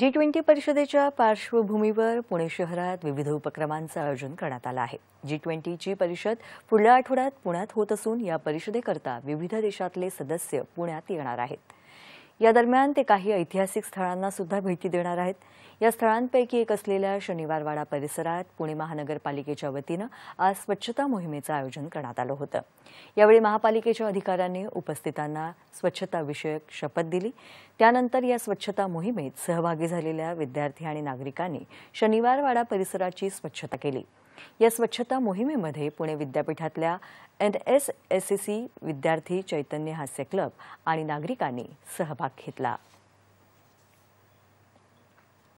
G twenty परिषदेच्या पार्श्वभूमीवर पुणे शहरात विविध उपक्रमांचं आयोजन करण्यात आलं आहे जी ट्वेंटीची परिषद पुढल्या आठवड्यात पुण्यात होत असून या परिषदेकरता विविध देशातले सदस्य पुण्यात येणार आहेत या दरम्यान ते काही ऐतिहासिक स्थळांना सुद्धा भेटी देणार आहेत या स्थळांपैकी एक असलेल्या शनिवारवाडा परिसरात पुणे महानगरपालिकेच्या वतीनं आज स्वच्छता मोहिमेचं आयोजन करण्यात आलं होतं यावेळी महापालिकेच्या अधिकाऱ्यांनी उपस्थितांना स्वच्छताविषयक शपथ दिली त्यानंतर या स्वच्छता मोहिमेत सहभागी झालेल्या विद्यार्थी आणि नागरिकांनी शनिवारवाडा परिसराची स्वच्छता केली या स्वच्छता मोहिमेमध्ये पुणे विद्यापीठातल्या एन एस एस सी विद्यार्थी चैतन्य हास्य क्लब आणि नागरिकांनी सहभाग घेतला